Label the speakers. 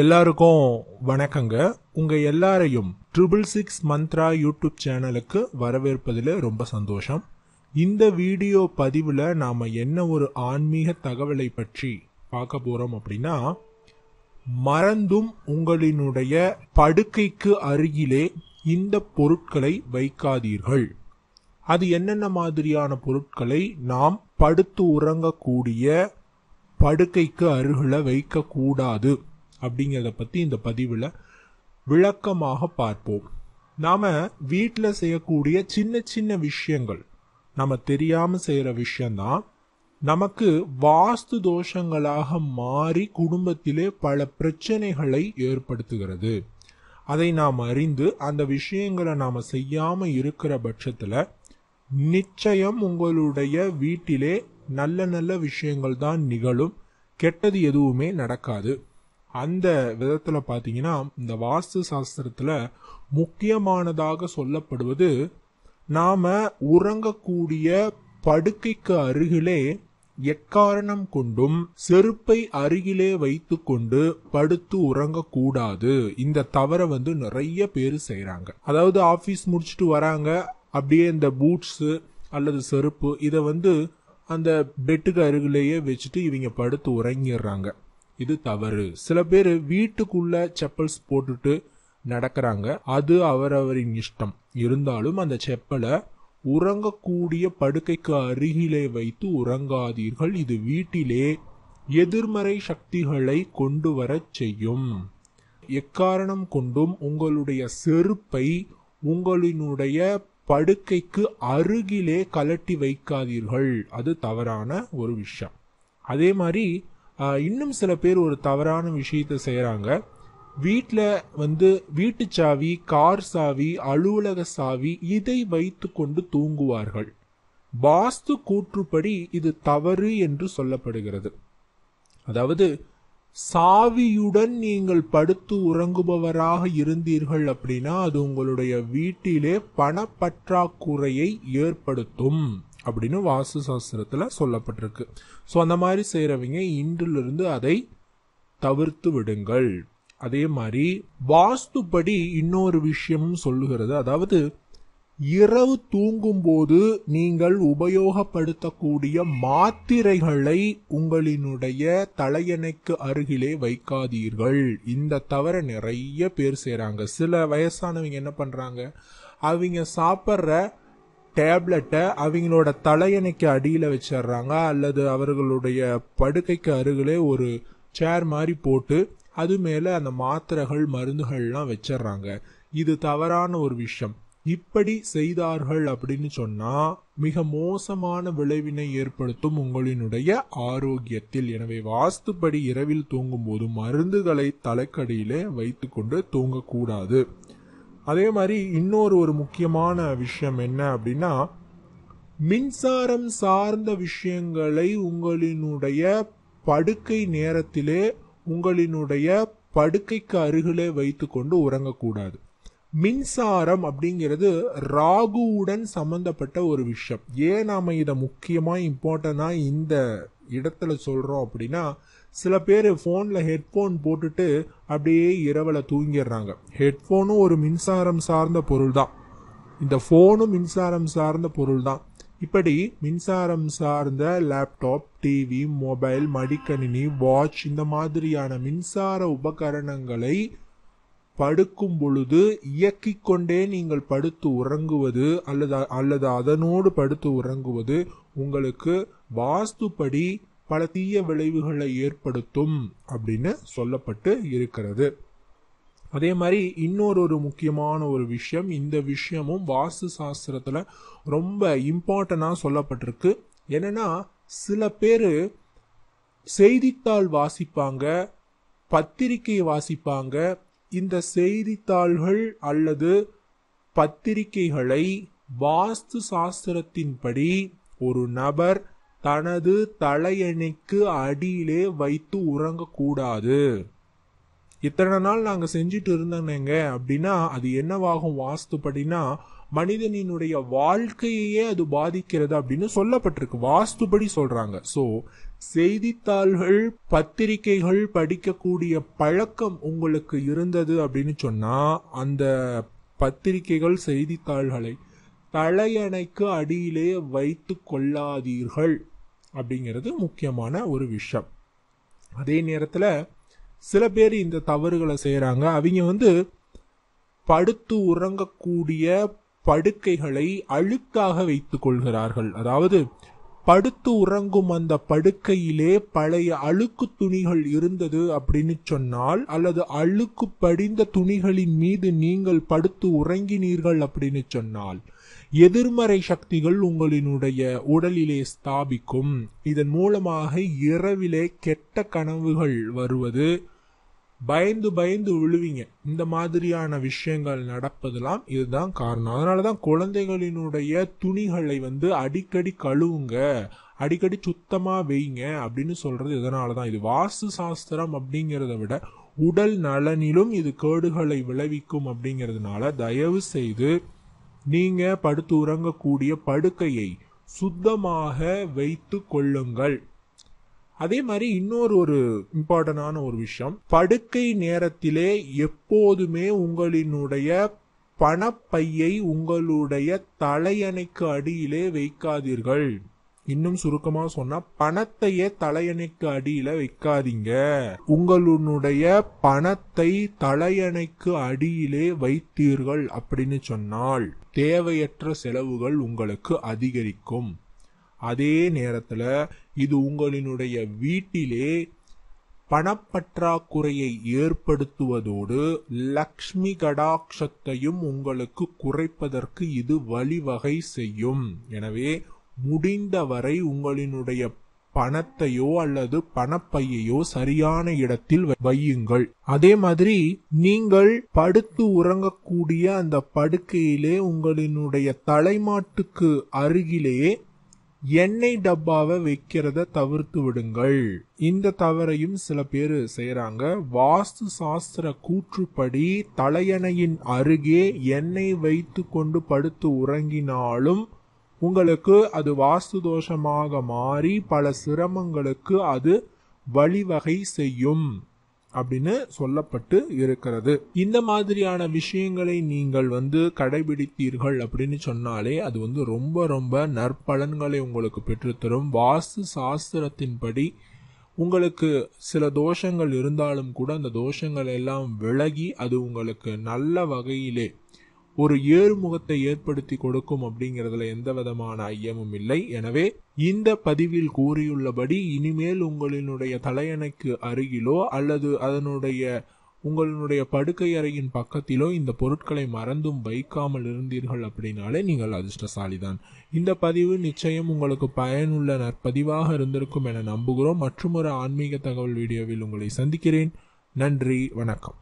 Speaker 1: எல்லாருக்கும் வணக்கங்க உங்க எல்லாரையும் ட்ரிபிள் சிக்ஸ் மந்த்ரா யூடியூப் சேனலுக்கு வரவேற்பதில் ரொம்ப சந்தோஷம் இந்த வீடியோ பதிவில் நாம் என்ன ஒரு ஆன்மீக தகவலை பற்றி பார்க்க போகிறோம் அப்படின்னா மறந்தும் உங்களினுடைய படுக்கைக்கு அருகிலே இந்த பொருட்களை வைக்காதீர்கள் அது என்னென்ன மாதிரியான பொருட்களை நாம் படுத்து உறங்கக்கூடிய படுக்கைக்கு அருகில் வைக்கக்கூடாது அப்படிங்கிறத பற்றி இந்த பதிவில் விளக்கமாக பார்ப்போம் நாம் வீட்டில் செய்யக்கூடிய சின்ன சின்ன விஷயங்கள் நம்ம தெரியாமல் செய்கிற விஷயந்தான் நமக்கு வாஸ்து தோஷங்களாக மாறி குடும்பத்திலே பல பிரச்சனைகளை ஏற்படுத்துகிறது அதை நாம் அறிந்து அந்த விஷயங்களை நாம் செய்யாமல் இருக்கிற பட்சத்தில் நிச்சயம் உங்களுடைய வீட்டிலே நல்ல நல்ல விஷயங்கள் தான் நிகழும் கெட்டது எதுவுமே நடக்காது அந்த விதத்துல பாத்தீங்கன்னா இந்த வாஸ்து சாஸ்திரத்துல முக்கியமானதாக சொல்லப்படுவது நாம உறங்கக்கூடிய படுக்கைக்கு அருகிலே எக்காரணம் கொண்டும் செருப்பை அருகிலே வைத்துக்கொண்டு படுத்து உறங்கக்கூடாது இந்த தவறை வந்து நிறைய பேர் செய்கிறாங்க அதாவது ஆஃபீஸ் முடிச்சுட்டு வராங்க அப்படியே இந்த பூட்ஸு அல்லது செருப்பு இதை வந்து அந்த பெட்டுக்கு அருகிலேயே வச்சுட்டு இவங்க படுத்து உறங்கிடுறாங்க இது தவறு சில பேர் வீட்டுக்குள்ள செப்பல்ஸ் போட்டுட்டு நடக்கிறாங்க அது அவரவரின் இஷ்டம் இருந்தாலும் அந்த செப்பலை உறங்கக்கூடிய படுக்கைக்கு அருகிலே வைத்து உறங்காதீர்கள் இது வீட்டிலே எதிர்மறை சக்திகளை கொண்டு வர செய்யும் எக்காரணம் கொண்டும் உங்களுடைய செருப்பை உங்களினுடைய படுக்கைக்கு அருகிலே கலட்டி வைக்காதீர்கள் அது தவறான ஒரு விஷயம் அதே மாதிரி இன்னும் சில பேர் ஒரு தவறான விஷயத்த செய்கிறாங்க வீட்டில் வந்து வீட்டு சாவி கார் சாவி அலுவலக சாவி இதை வைத்து கொண்டு தூங்குவார்கள் வாஸ்து கூற்றுப்படி இது தவறு என்று சொல்லப்படுகிறது அதாவது சாவியுடன் நீங்கள் படுத்து உறங்குபவராக இருந்தீர்கள் அப்படின்னா அது உங்களுடைய வீட்டிலே பணப்பற்றாக்குறையை ஏற்படுத்தும் அப்படின்னு வாஸ்து சாஸ்திரத்தில் சொல்லப்பட்டிருக்கு ஸோ அந்த மாதிரி செய்கிறவங்க இன்றிலிருந்து அதை தவிர்த்து விடுங்கள் அதே மாதிரி வாஸ்துப்படி இன்னொரு விஷயம் சொல்லுகிறது அதாவது இரவு தூங்கும்போது நீங்கள் உபயோகப்படுத்தக்கூடிய மாத்திரைகளை உங்களினுடைய தலையணைக்கு அருகிலே வைக்காதீர்கள் இந்த தவறை நிறைய பேர் செய்கிறாங்க சில வயசானவங்க என்ன பண்ணுறாங்க அவங்க சாப்பிட்ற டேப்லெட்டை அவங்களோட தலையணைக்கு அடியில் வச்சிடுறாங்க அல்லது அவர்களுடைய படுக்கைக்கு அருகிலே ஒரு சேர் மாதிரி போட்டு அது மேலே அந்த மாத்திரைகள் மருந்துகள்லாம் வச்சிடுறாங்க இது தவறான ஒரு விஷயம் இப்படி செய்தார்கள் அப்படின்னு சொன்னால் மிக மோசமான விளைவினை ஏற்படுத்தும் உங்களினுடைய ஆரோக்கியத்தில் எனவே வாஸ்துப்படி இரவில் தூங்கும்போது மருந்துகளை தலைக்கடியிலே வைத்துக்கொண்டு தூங்கக்கூடாது அதே மாதிரி இன்னொரு ஒரு முக்கியமான விஷயம் என்ன அப்படின்னா மின்சாரம் சார்ந்த விஷயங்களை உங்களினுடைய படுக்கை நேரத்திலே உங்களினுடைய படுக்கைக்கு அருகிலே வைத்துக்கொண்டு உறங்கக்கூடாது மின்சாரம் அப்படிங்கிறது ராகுவுடன் சம்பந்தப்பட்ட ஒரு விஷயம் ஏன் நாம் இதை முக்கியமாக இம்பார்ட்டண்டாக இந்த இடத்துல சொல்கிறோம் அப்படின்னா சில பேர் ஃபோனில் ஹெட்ஃபோன் போட்டுட்டு அப்படியே இரவில் தூங்கிடுறாங்க ஹெட்ஃபோனும் ஒரு மின்சாரம் சார்ந்த பொருள் தான் இந்த ஃபோனும் மின்சாரம் சார்ந்த பொருள் தான் இப்படி மின்சாரம் சார்ந்த லேப்டாப் டிவி மொபைல் மடிக்கணினி வாட்ச் இந்த மாதிரியான மின்சார உபகரணங்களை படுக்கும் பொழுது இயக்கிக் கொண்டே நீங்கள் படுத்து உறங்குவது அல்லது அல்லது அதனோடு படுத்து உறங்குவது உங்களுக்கு வாஸ்துப்படி பல தீய விளைவுகளை ஏற்படுத்தும் அப்படின்னு சொல்லப்பட்டு இருக்கிறது அதே மாதிரி இன்னொரு ஒரு முக்கியமான ஒரு விஷயம் இந்த விஷயமும் வாஸ்து சாஸ்திரத்தில் ரொம்ப இம்பார்ட்டனாக சொல்லப்பட்டிருக்கு என்னென்னா சில பேர் செய்தித்தாள் வாசிப்பாங்க பத்திரிகை வாசிப்பாங்க இந்த செய்தித்தாள்கள் அல்லது பத்திரிகைகளை வாஸ்து சாஸ்திரத்தின்படி ஒரு நபர் தனது தலையணைக்கு அடியிலே வைத்து உறங்கக்கூடாது இத்தனை நாள் நாங்கள் செஞ்சுட்டு இருந்தோங்க அப்படின்னா அது என்னவாகும் வாஸ்துப்படினா மனிதனினுடைய வாழ்க்கையே அது பாதிக்கிறது அப்படின்னு சொல்லப்பட்டிருக்கு வாஸ்துபடி சொல்றாங்க ஸோ செய்தித்தாள்கள் பத்திரிகைகள் படிக்கக்கூடிய பழக்கம் உங்களுக்கு இருந்தது அப்படின்னு சொன்னா அந்த பத்திரிகைகள் செய்தித்தாள்களை தலையணைக்கு அடியிலே வைத்து கொள்ளாதீர்கள் அப்படிங்கிறது முக்கியமான ஒரு விஷயம் அதே நேரத்தில் சில பேர் இந்த தவறுகளை செய்கிறாங்க அவங்க வந்து படுத்து உறங்கக்கூடிய படுக்கைகளை அழுக்காக வைத்து கொள்கிறார்கள் அதாவது படுத்து உறங்கும் அந்த படுக்கையிலே பழைய அழுக்கு துணிகள் இருந்தது அப்படின்னு சொன்னால் அல்லது அழுக்கு படிந்த துணிகளின் மீது நீங்கள் படுத்து உறங்கினீர்கள் அப்படின்னு சொன்னால் எதிர்மறை சக்திகள் உங்களினுடைய உடலிலே ஸ்தாபிக்கும் இதன் மூலமாக இரவிலே கெட்ட கனவுகள் வருவது பயந்து பயந்து விழுவீங்க இந்த மாதிரியான விஷயங்கள் நடப்பதெல்லாம் இதுதான் காரணம் அதனால தான் குழந்தைகளினுடைய துணிகளை வந்து அடிக்கடி கழுவுங்க அடிக்கடி சுத்தமாக வெய்ங்க அப்படின்னு சொல்கிறது இதனால தான் இது வாஸ்து சாஸ்திரம் அப்படிங்கிறத விட உடல் நலனிலும் இது கேடுகளை விளைவிக்கும் அப்படிங்கிறதுனால தயவு செய்து நீங்க படுத்து உறங்கக்கூடிய படுக்கையை சுத்தமாக வைத்து கொள்ளுங்கள் அதே மாதிரி இன்னொரு ஒரு இம்பார்ட்டண்டான ஒரு விஷயம் படுக்கை நேரத்திலே எப்போதுமே உங்களினுடைய பணப்பையை உங்களுடைய தலையணைக்கு அடியிலே வைக்காதீர்கள் இன்னும் சுருக்கமா சொன்னா பணத்தையே தலையணைக்கு அடியில வைக்காதீங்க உங்களுடைய பணத்தை தலையணைக்கு அடியிலே வைத்தீர்கள் அப்படின்னு சொன்னால் தேவையற்ற செலவுகள் உங்களுக்கு அதிகரிக்கும் அதே நேரத்துல இது உங்களினுடைய வீட்டிலே பணப்பற்றாக்குறையை ஏற்படுத்துவதோடு லக்ஷ்மி கடாட்சத்தையும் உங்களுக்கு குறைப்பதற்கு இது வழிவகை செய்யும் எனவே முடிந்தவரை உங்களினுடைய பணத்தையோ அல்லது பணப்பையையோ சரியான இடத்தில் வையுங்கள் அதே மாதிரி நீங்கள் படுத்து உறங்கக்கூடிய அந்த படுக்கையிலே உங்களினுடைய தலைமாட்டுக்கு அருகிலே எண்ணெய் டப்பாவை வைக்கிறத தவிர்த்து விடுங்கள் இந்த தவறையும் சில பேர் செய்யறாங்க வாஸ்து சாஸ்திர கூற்றுப்படி தலையணையின் அருகே எண்ணெய் வைத்து கொண்டு படுத்து உறங்கினாலும் உங்களுக்கு அது வாஸ்து தோஷமாக மாறி பல சிரமங்களுக்கு அது வழிவகை செய்யும் அப்படின்னு சொல்லப்பட்டு இருக்கிறது இந்த மாதிரியான விஷயங்களை நீங்கள் வந்து கடைபிடித்தீர்கள் அப்படின்னு சொன்னாலே அது வந்து ரொம்ப ரொம்ப நற்பலன்களை உங்களுக்கு பெற்றுத்தரும் வாஸ்து சாஸ்திரத்தின்படி உங்களுக்கு சில தோஷங்கள் இருந்தாலும் கூட அந்த தோஷங்கள் எல்லாம் விலகி அது உங்களுக்கு நல்ல வகையிலே ஒரு ஏறுமுகத்தை ஏற்படுத்தி கொடுக்கும் அப்படிங்கிறதுல எந்த விதமான ஐயமும் இல்லை எனவே இந்த பதிவில் கூறியுள்ளபடி இனிமேல் உங்களினுடைய தலையணைக்கு அருகிலோ அல்லது அதனுடைய உங்களுடைய படுக்கை அறையின் பக்கத்திலோ இந்த பொருட்களை மறந்தும் வைக்காமல் இருந்தீர்கள் அப்படின்னாலே நீங்கள் அதிர்ஷ்டசாலிதான் இந்த பதிவு நிச்சயம் உங்களுக்கு பயனுள்ள நற்பதிவாக இருந்திருக்கும் என நம்புகிறோம் மற்றும் ஒரு ஆன்மீக தகவல் வீடியோவில் உங்களை சந்திக்கிறேன் நன்றி வணக்கம்